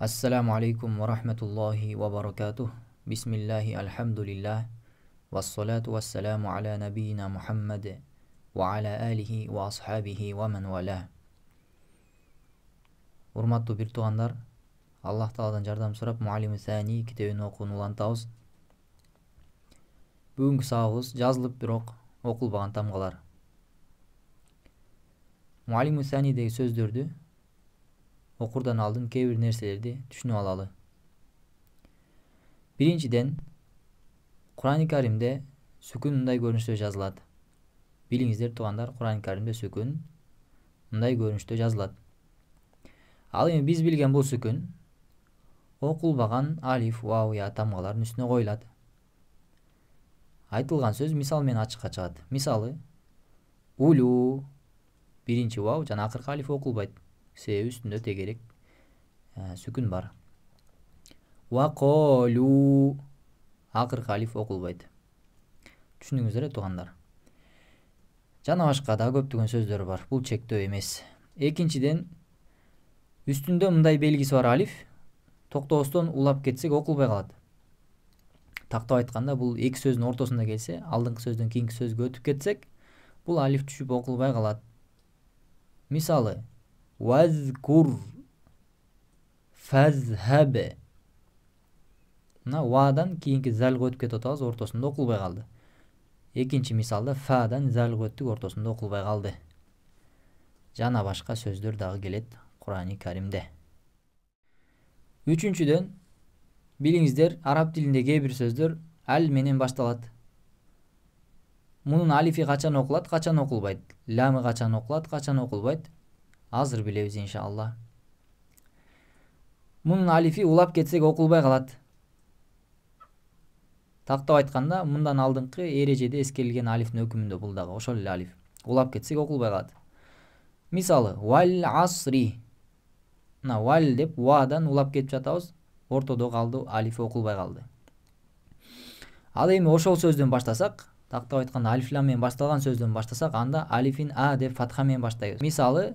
Ассаламу алейкум ва рахматуллахи ва баракатух. Бисмиллахи салату Вассалату вассаламу аля набиина Мухаммад ва аля алихи ва асхабихи ва ман вала. Урматтуу бир туғандар, Аллах Тааладан жардам сұрап, Муалим Сани китебин окууну улантабыз. Бүгүнкү сабагыбыз жазылып Оқыл баған тамғалар. Муалим Сани дегі сөздерді оқырдан алдын кейбір нәрселерді түсініп алалы биринчиден курани каримде сүкүн мындай көрүнүштө жазылат билиңиздер туугандар курани каримде сүкүн мындай көрүнүштө жазылат ал эми биз билген бул сүкүн окулбаган алиф вау я тамгалардын үстүнө коюлат Айтылған сөз мисал менен ачыкка чыгат мисалы Улу биринчи вау жана акыркы алиф окулбайт се үстүндө тегерек сүкүн бар уақолу ақырғы алиф окулбайт түшүндүңүздөр э туугандар жана да дагы көптөгөн бар Бұл чектөө емес. Екіншіден үстінде мындай белгісі бар алиф токтоостон улап кетсек оқылбай қалады. тактап айтқанда бұл екі сөздің ортасында келсе алдыңғы сөзден кийинки сөзге өтіп кетсек бұл алиф түшүп оқылбай калат мисалы Vazkur. Fazhabe. мына уадан кейінгі зәлгі өтіп кетіп атабыз ортасында оқылбай қалды екінші мисалда фадан зәлгі өттік ортасында оқылбай қалды жана башқа сөздер дағы келеді құрани кәрімде үшіншіден біліңіздер, араб тілінде кейбір сөздер, сөздөр әл менен башталат Мұның алифи қачан оқылады, қачан оқылбайды, ләмі қачан окулат қачан оқылбайды азыр билебиз иншаалла мунун алифи улап кетсек окулбай калат тактап айтканда мындан алдыңкы эрежеде эскерилген алифтин өкүмүндө бул дагы ошол эле алиф улап кетсек окулбай калат мисалы валь асри мына валь деп вадан улап кетип жатабыз ортодо калды алифи окулбай калды ал эми ошол сөздөн баштасак тактап айтканда алифлам менен башталган сөздөн баштасак анда алифин а деп фатха менен баштайбыз мисалы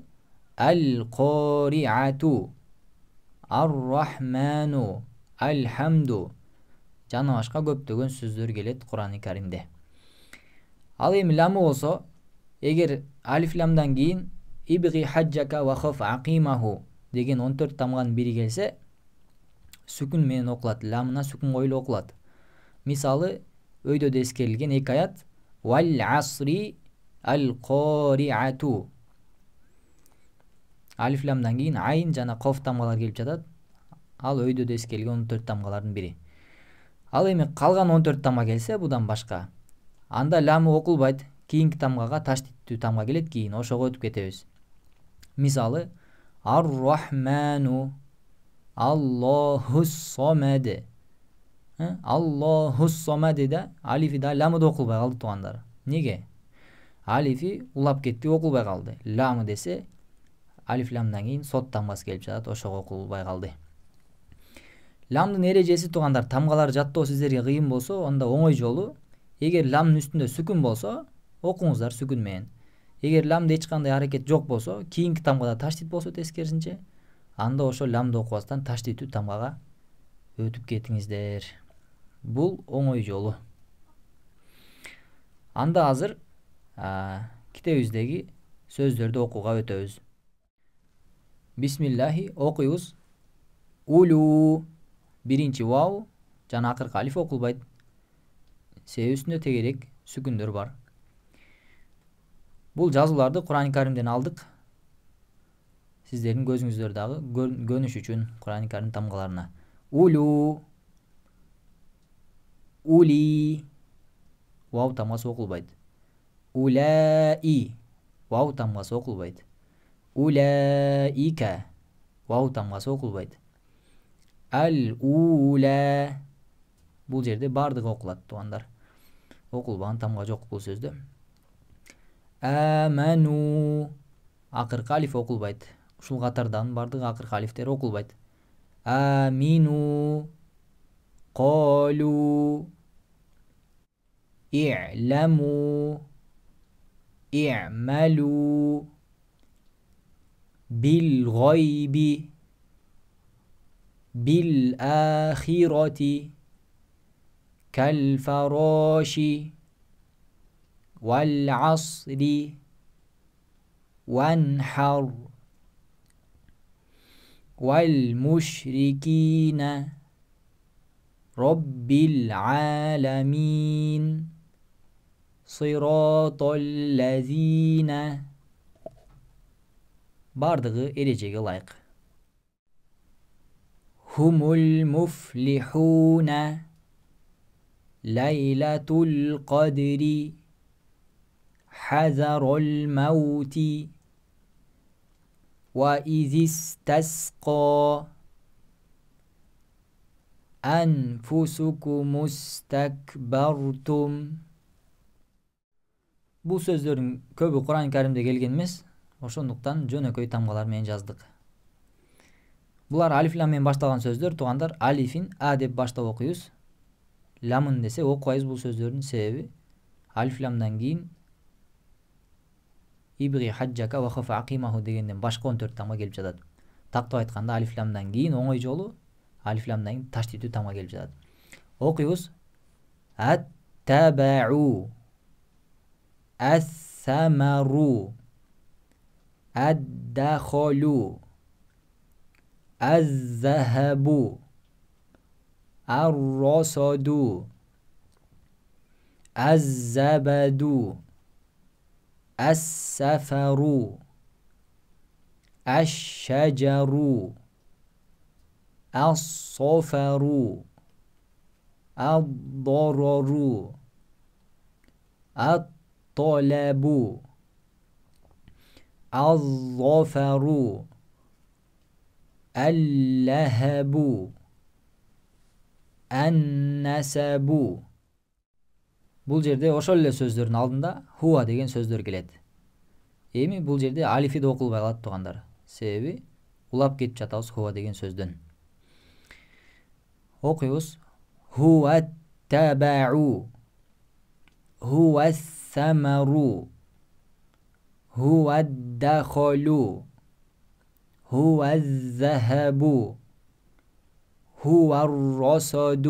Әл-Қориату, Ар-Рахману, Әл-Хамду. жанамашқа көптеген сөздер сөздөр құран кәрімде Ал емі ламы болсо, егер алиф ламдан кейін, ибғи хаджака ва хоф ақимаху деген 14 тамған бири келсе, сүкін мен окулат, ламына сүкін коюлуп Мисалы, өйдөдө эскерилген эки аят: "Вал асри ал-Қориату" алиф лямдан кийин айн жана коф тамгалар келип жатат ал өйдөдө он төрт тамгалардын бири ал эми калган он төрт тамга келсе будан башка анда лямы окулбайт кийинки тамгага таштиттүү тамга келет кийин ошого өтүп кетебиз мисалы аррахману аллахусомди аудда сомади да алифи да да окулбай калды туугандар эмнеге алифи улап кетти окулбай калды лямы десе алиф ламдан кийин сот тамгасы келіп жатат ошого окулбай қалды. лямдын эрежеси туғандар тамғалар жаттоо сіздерге қиын болса, онда оңой жолу Егер ламның үстінде сүкүн болса, оқыңыздар сүкүн Егер эгер ешқандай эч жоқ болса, кейінгі тамғада кийинки таштит болса тескерисинче анда ошол лямды окубастан таштиту тамгага өтіп кетіңіздер. Бұл оңой жолу анда азыр китебибиздеги сөздөрдү окууга өтөбүз бисмиллахи окуйбуз улу биринчи вау жана акыркы алиф окулбайт себеби үстүндө тегерек сүкүндөр бар бул жазууларды курани каримден алдык сиздердин көзүңүздөр дагы көнүш үчүн курани карим тамгаларына улу ули вау тамгасы окулбайт уляи вау тамгасы окулбайт Уляика. Вау тамғасы оқылбайды Әл уля. Бұл жерде бардығы оқылады туғандар. Оқылбаған тамға жоқ бұл сөзді. Әмәну. Ақырқы алиф оқылбайды. ұшыл қатардан бардығы ақырқы алифтер оқылбайды. Әмину. Қолу. И'ләму. И'мәлу. بالغيب بالآخرة كالفراش والعصر وانحر والمشركين رب العالمين صراط الذين бардығы ережеге лайық хумул муфлихуна ләйләтул қадри хазарул мәути وإذ استسقى أنفسكم استكبرتم бұл сөздердің көбі құран кәрімде келген емес ошондуктан жөнөкөй тамгалар менен жаздык булар алиф лам менен башталган сөздөр туугандар алифин а деп баштап окуйбуз ламын десе окубайбыз бул сөздөрдүн себеби алиф ламдан кийин ибри хаджака вахафа акимаху дегенден башка он төрт тамга келип жатат тактап айтканда алиф ламдан кийин оңой жолу алиф ламдан кийин таштитүү тамга келип жатат окуйбуз аттабау ассамару الدخل الذهب الرصد الزبد السفر الشجر الصفر الضرر الطلب الظفر اللهب әннәсәбу бұл жерде эле сөздөрдүн алдында хуа деген сөздөр келет эми бул жерде алифиди окулбай калат туугандар себеби улап кетип жатабыз хуа деген сөздөн окуйбуз Хуа самару هو الدخل هو الذهب هو الرصد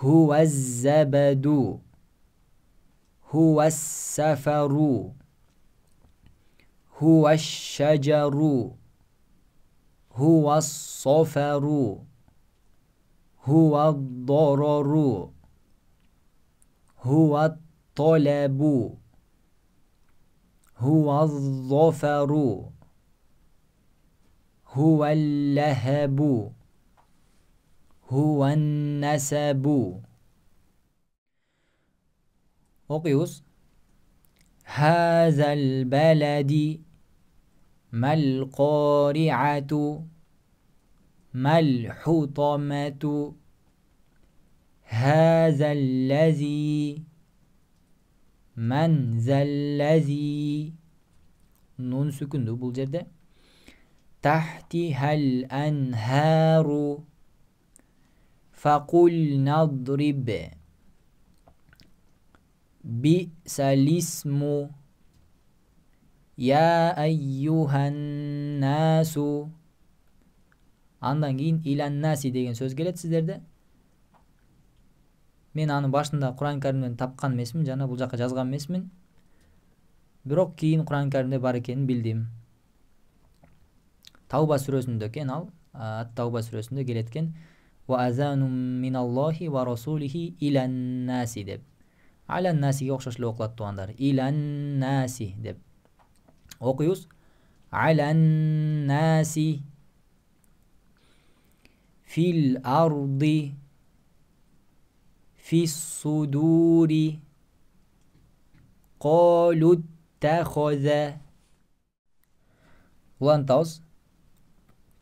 هو الزبد هو السفر هو الشجر هو الصفر هو الضرر هو الطلب هو الظفر هو اللهب هو النسب أوقيوس هذا البلد ما القارعة ما الحطمة هذا الذي мән зәлләзи нун сүкінді бұл жерде тәхтихәл әнхәру фақул надриб бисалисму я айюханнасу андан кейін иләннаси деген сөз келеді сіздерде мен аны башында құран кәрімден тапқан емеспін жана бұл жаққа жазған емеспін бирок кейін құран кәрімде бар екенін билдим тауба сүрөсүндө экен ал ат тауба сүрөсүндө келет экен деп насиге окшош эле окулат туугандар иланнаси деп окуйбуз аляннаси фил арди في الصدور قالوا اتخذ وانتظ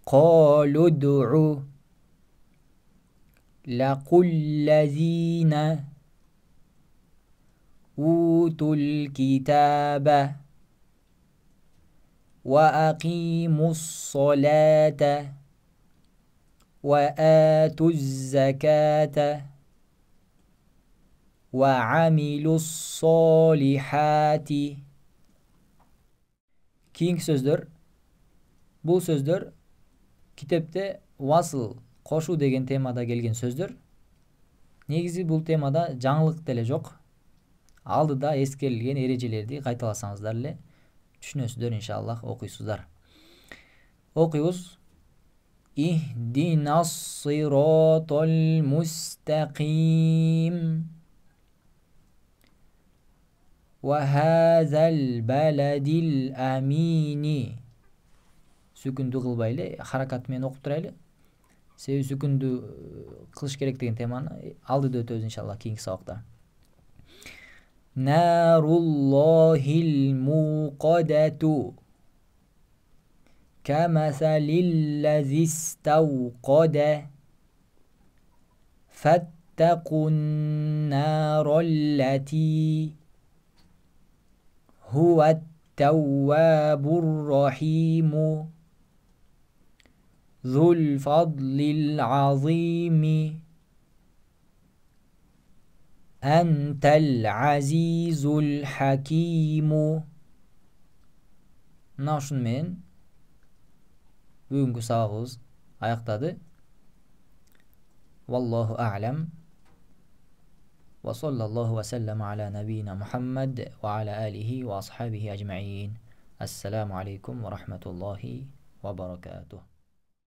قالوا ادعوا لقوا الذين أوتوا الكتاب وأقيموا الصلاة وآتوا الزكاة солихати кейінгі сөздер бұл сөздер китепте «Васыл, қошу деген темада келген сөздер негізі бұл темада жаңылық деле жоқ алдыда ескерілген ережелерді қайталасаңыздар эле түшүнөсүздөр иншаллах окуйсуздар окуйбуз ихдинас сиротол мустақим وهذا البلد الأمين сүкінді қылбайлы харакатымен оқып тұрайлы себебі сүкінді қылыш керек деген теманы алдыда өтөбүз иншалла кийинки сабакта Нәруллахил мукадату كمثل استوقد فاتقوا النار التي هو التواب الرحيم ذو الفضل العظيم أنت العزيز الحكيم ناشن من bugünkü ساغوز ayaqdadır. والله أعلم وصلى الله وسلم على نبينا محمد وعلى آله وأصحابه أجمعين السلام عليكم ورحمة الله وبركاته